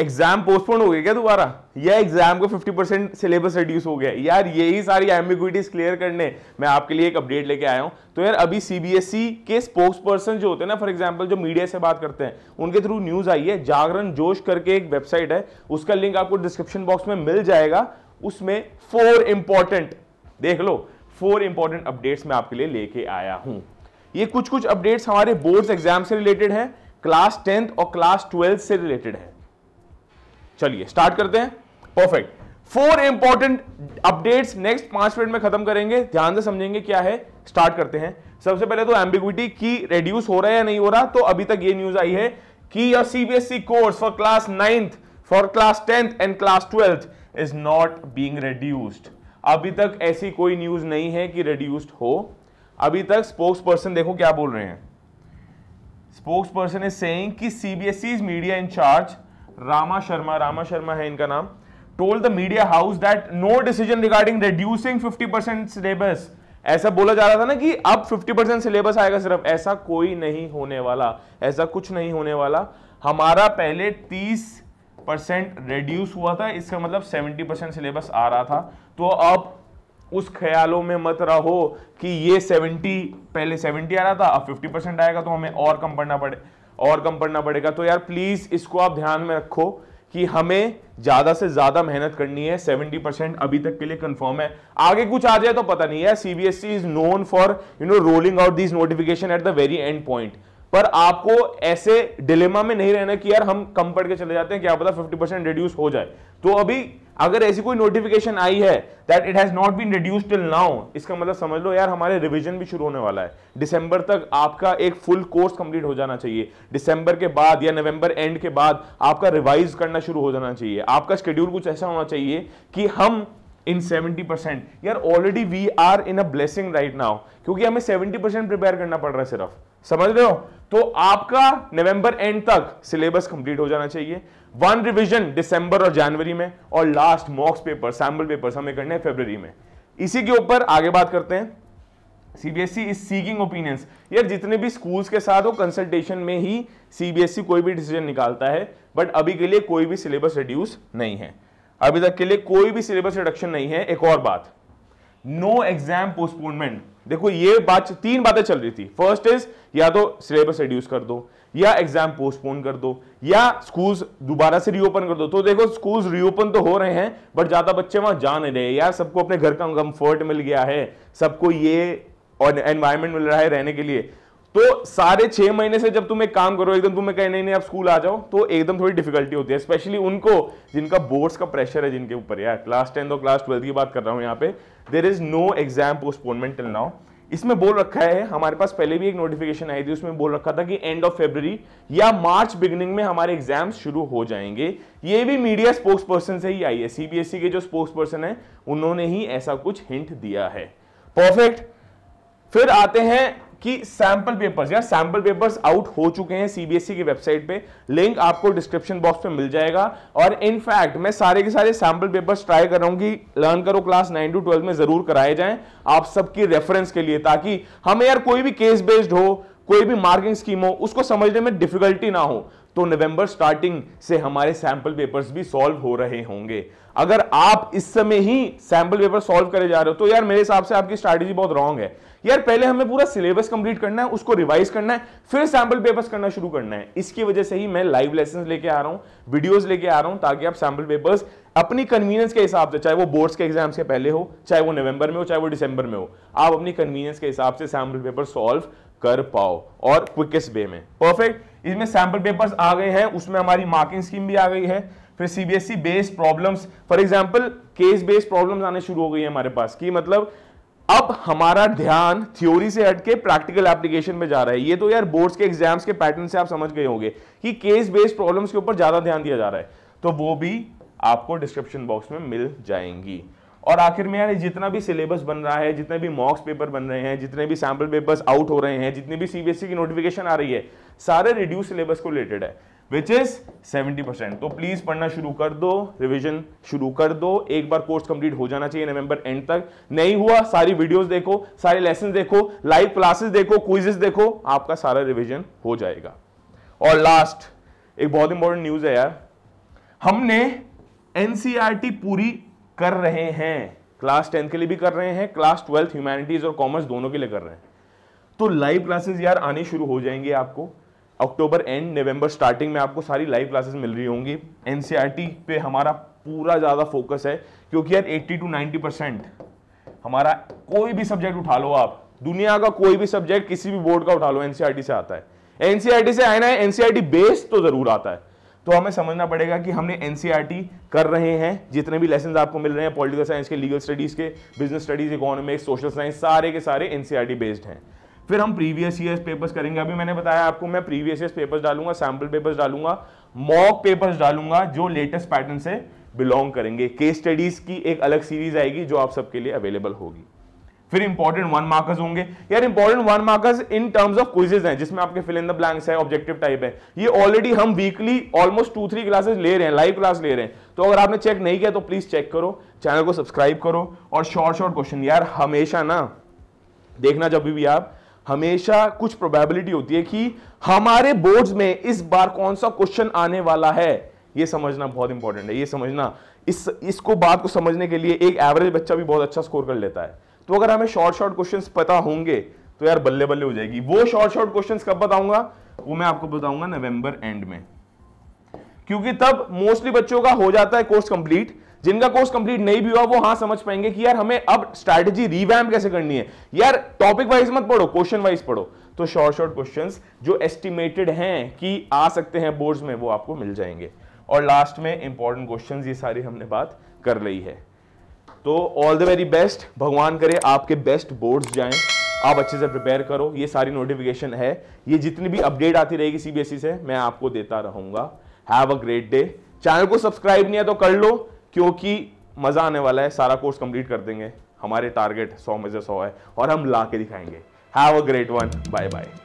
exam postpone हो गया क्या दोबारा या एग्जाम का 50 परसेंट सिलेबस रिड्यूस हो गया यार यही सारी एम्बिग्विटीज क्लियर करने मैं आपके लिए एक अपडेट लेके आया हूँ तो यार अभी सीबीएसई e के स्पोक्स पर्सन जो होते हैं ना फॉर एग्जाम्पल जो मीडिया से बात करते हैं उनके थ्रू न्यूज आई है जागरण जोश करके एक वेबसाइट है उसका लिंक आपको डिस्क्रिप्शन बॉक्स में मिल जाएगा उसमें फोर इंपॉर्टेंट देख लो फोर इंपॉर्टेंट अपडेट्स मैं आपके लिए लेके आया हूं ये कुछ कुछ अपडेट्स हमारे बोर्ड एग्जाम से रिलेटेड है क्लास टेंथ और क्लास ट्वेल्थ से रिलेटेड है चलिए स्टार्ट करते हैं perfect four important updates next पांच मिनट में खत्म करेंगे ध्यान से समझेंगे क्या है स्टार्ट करते हैं सबसे पहले तो एम्बिग्विटी की रेड्यूस हो रहा है या नहीं हो रहा तो अभी तक ये न्यूज आई है कि your CBSE course for class ninth for class tenth and class twelfth is not being reduced अभी तक ऐसी कोई न्यूज नहीं है कि रेड्यूस्ड हो अभी तक स्पोक्स पर्सन देखो क्या बोल रहे हैं स्पोक्स पर्सन इज सेंग कि CBSE media incharge Rama Sharma Rama Sharma है इनका नाम told the media house that no decision regarding reducing 50 percent syllabus ऐसा बोला जा रहा था ना कि अब 50 परसेंट सिलेबस आएगा सिर्फ ऐसा कोई नहीं होने वाला ऐसा कुछ नहीं होने वाला हमारा पहले 30 परसेंट रिड्यूस हुआ था इसका मतलब 70 परसेंट सिलेबस आ रहा था तो अब उस ख्यालों में मत रहो कि ये 70 पहले 70 आ रहा था अब 50 परसेंट आएगा तो हमें और कम पढ़ना पड़े और कम पढ़ना पड़ेगा तो यार प्लीज़ इसको आप ध्यान में रखो कि हमें ज़्यादा से ज़्यादा मेहनत करनी है 70 परसेंट अभी तक के लिए कंफर्म है आगे कुछ आ जाए तो पता नहीं है CBSE is known for you know rolling out this notification at the very end point पर आपको ऐसे डिलेमा में नहीं रहना कि यार हम कम पढ़ के चले जाते हैं क्या पता 50 परसेंट रिड्यूस हो जाए तो अभी अगर ऐसी कोई नोटिफिकेशन आई है that it has not been reduce till now इसका मतलब समझ लो यार हमारे रिवीजन भी शुरू होने वाला है दिसंबर तक आपका एक फुल कोर्स कंप्लीट हो जाना चाहिए दिसंबर के बाद या नवंबर एंड के बाद आपका रिवाइज करना शुरू हो जाना चाहिए आपका शेड्यूल कुछ ऐसा होना चाहिए कि हम इन सेवेंटी परसेंट यार already we are in a blessing right now क्योंकि हमें सेवेंटी परसेंट प्रिपेयर करना पड़ रहा है सिर्फ समझ रहे हो तो आपका नवंबर एंड तक सिलेबस कंप्लीट हो जाना चाहिए वन रिवीजन दिसंबर और जनवरी में और last mocks paper sample paper हमें करने हैं फेबर में इसी के ऊपर आगे बात करते हैं सीबीएसई इज सीकिंग ओपिनियंस यार जितने भी स्कूल्स के साथ हो कंसल्टेशन में ही सीबीएसई e कोई भी डिसीजन निकालता है बट अभी के लिए कोई भी सिलेबस रिड्यूस नहीं है अभी तक के लिए कोई भी सिलेबस रिडक्शन नहीं है एक और बात नो एग्जाम पोस्टपोनमेंट देखो ये बात तीन बातें चल रही थी फर्स्ट इज या तो सिलेबस रिड्यूस कर दो या एग्जाम पोस्टपोन कर दो या स्कूल्स दोबारा से रीओपन कर दो तो देखो स्कूल्स रीओपन तो हो रहे हैं बट ज्यादा बच्चे वहां जा नहीं रहे यार सबको अपने घर का कंफर्ट मिल गया है सबको ये एनवायरमेंट मिल रहा है रहने के लिए तो सारे छह महीने से जब तुम एक काम करो एकदम तुम्हें कहीं नहीं नहीं आप स्कूल आ जाओ तो एकदम थोड़ी डिफिकल्टी होती है स्पेशली उनको जिनका बोर्ड्स का प्रेशर है जिनके ऊपर यार क्लास टेंथ और क्लास ट्वेल्थ की बात कर रहा हूँ यहाँ पे there is no exam postponement till now इसमें बोल रखा है हमारे पास पहले भी एक नोटिफिकेशन आई थी उसमें बोल रखा था कि एंड ऑफ फेबर या मार्च बिगनिंग में हमारे एग्जाम्स शुरू हो जाएंगे ये भी मीडिया स्पोक्स पर्सन से ही आई है सीबीएसई e के जो स्पोक्स पर्सन है उन्होंने ही ऐसा कुछ हिंट दिया है परफेक्ट फिर आते हैं कि सैंपल पेपर्स या सैंपल पेपर्स आउट हो चुके हैं सीबीएसई e की वेबसाइट पे लिंक आपको डिस्क्रिप्शन बॉक्स पे मिल जाएगा और इनफैक्ट मैं सारे के सारे सैंपल पेपर्स ट्राई कर रहा हूं कि लर्न करो क्लास नाइन टू ट्वेल्व में जरूर कराए जाएं आप सबकी रेफरेंस के लिए ताकि हमें यार कोई भी केस बेस्ड हो कोई भी मार्किंग स्कीम हो उसको समझने में डिफिकल्टी ना हो तो नवंबर स्टार्टिंग से हमारे सैंपल पेपर्स भी सॉल्व हो रहे होंगे अगर आप इस समय ही सैंपल पेपर सॉल्व करे जा रहे हो तो यार मेरे हिसाब से आपकी स्ट्रैटेजी बहुत रॉन्ग है यार पहले हमें पूरा सिलेबस कंप्लीट करना है उसको रिवाइज करना है फिर सैम्पल पेपर्स करना शुरू करना है इसकी वजह से ही मैं लाइव लेसन लेके आ रहा हूँ वीडियोज लेके आ रहा हूँ ताकि आप सैम्पल पेपर्स अपनी कन्वीनियंस के हिसाब से चाहे वो बोर्ड्स के एग्जाम से पहले हो चाहे वो नवंबर में हो चाहे वो दिसंबर में हो आप अपनी कन्वीनियंस के हिसाब से सैम्पल पेपर सॉल्व कर पाओ और क्विकेस्ट वे में परफेक्ट इसमें सैम्पल पेपर्स आ गए हैं उसमें हमारी मार्किंग स्कीम भी आ गई है फिर CBSE based problems for example case based problems आने शुरू हो गई है हमारे पास कि मतलब अब हमारा ध्यान थ्योरी से हटके प्रैक्टिकल एप्लीकेशन में जा रहा है ये तो यार बोर्ड्स के एग्जाम्स के पैटर्न से आप समझ गए होंगे कि केस बेस्ड प्रॉब्लम्स के ऊपर ज्यादा ध्यान दिया जा रहा है तो वो भी आपको डिस्क्रिप्शन बॉक्स में मिल जाएंगी और आखिर में यार जितना भी सिलेबस बन रहा है जितने भी मॉक्स पेपर बन रहे हैं जितने भी सैम्पल पेपर्स आउट हो रहे हैं जितनी भी सीबीएसई e की नोटिफिकेशन आ रही है सारे रिड्यूस सिलेबस को रिलेटेड है विच इज 70 परसेंट तो प्लीज पढ़ना शुरू कर दो रिविजन शुरू कर दो एक बार कोर्स कंप्लीट हो जाना चाहिए नवंबर एंड तक नहीं हुआ सारी वीडियोस देखो सारे लेसन देखो लाइव क्लासेस देखो क्विजेस देखो आपका सारा रिविजन हो जाएगा और लास्ट एक बहुत इंपॉर्टेंट न्यूज है यार हमने एनसीईआरटी e पूरी कर रहे हैं क्लास टेंथ के लिए भी कर रहे हैं क्लास ट्वेल्थ ह्यूमैनिटीज और कॉमर्स दोनों के लिए कर रहे हैं तो लाइव क्लासेस यार आने शुरू हो जाएंगे आपको अक्टूबर एंड नवंबर स्टार्टिंग में आपको सारी लाइव क्लासेस मिल रही होंगी एन e पे हमारा पूरा ज़्यादा फोकस है क्योंकि यार 80 टू 90 परसेंट हमारा कोई भी सब्जेक्ट उठा लो आप दुनिया का कोई भी सब्जेक्ट किसी भी बोर्ड का उठा लो एनसीआरटी e से आता है एनसीआरटी e से आना है एनसीआरटी बेस तो जरूर आता है तो हमें समझना पड़ेगा कि हमने एनसीआरटी कर रहे हैं जितने भी लेसन आपको मिल रहे हैं पॉलिटिकल साइंस के लीगल स्टडीज के business studies economics social science सारे के सारे एनसीआरटी बेस्ड हैं फिर हम प्रीवियस ईयर पेपर्स करेंगे अभी मैंने बताया आपको मैं प्रीवियस ईयर पेपर्स डालूंगा सैम्पल पेपर्स डालूंगा मॉक पेपर्स डालूंगा जो लेटेस्ट पैटर्न से बिलोंग करेंगे केस स्टडीज की एक अलग सीरीज आएगी जो आप सबके लिए अवेलेबल होगी फिर इंपॉर्टेंट वन मार्कर्स होंगे यार important one markers in terms of quizzes हैं जिसमें आपके फिल इन द ब्लैंक्स है ऑब्जेक्टिव टाइप है ये ऑलरेडी हम weekly almost two three classes ले रहे हैं लाइव क्लास ले रहे हैं तो अगर आपने चेक नहीं किया तो प्लीज चेक करो चैनल को सब्सक्राइब करो और शॉर्ट शॉर्ट क्वेश्चन यार हमेशा ना देखना जब भी आप हमेशा कुछ प्रोबेबिलिटी होती है कि हमारे बोर्ड्स में इस बार कौन सा क्वेश्चन आने वाला है ये समझना बहुत इंपॉर्टेंट है ये समझना इस इसको बात को समझने के लिए एक एवरेज बच्चा भी बहुत अच्छा स्कोर कर लेता है तो अगर हमें शॉर्ट शॉर्ट क्वेश्चन पता होंगे तो यार बल्ले बल्ले हो जाएगी वो शॉर्ट शॉर्ट क्वेश्चन कब बताऊंगा वो मैं आपको बताऊंगा नवंबर एंड में क्योंकि तब मोस्टली बच्चों का हो जाता है कोर्स कंप्लीट जिनका कोर्स कंप्लीट नहीं भी हुआ वो हाँ समझ पाएंगे कि यार हमें अब स्ट्रैटेजी रिवैम्प कैसे करनी है यार टॉपिक वाइज मत पढ़ो क्वेश्चन वाइज पढ़ो तो शॉर्ट शॉर्ट क्वेश्चन जो एस्टिमेटेड हैं कि आ सकते हैं बोर्ड्स में वो आपको मिल जाएंगे और लास्ट में इंपॉर्टेंट क्वेश्चन ये सारी हमने बात कर ली है तो ऑल द वेरी बेस्ट भगवान करे आपके बेस्ट बोर्ड्स जाएं आप अच्छे से प्रिपेयर करो ये सारी नोटिफिकेशन है ये जितनी भी अपडेट आती रहेगी सीबीएसई e से मैं आपको देता रहूंगा have a great day channel को सब्सक्राइब नहीं है तो कर लो क्योंकि मज़ा आने वाला है सारा कोर्स कंप्लीट कर देंगे हमारे टारगेट सौ में से सौ है और हम ला के दिखाएंगे have a great one bye bye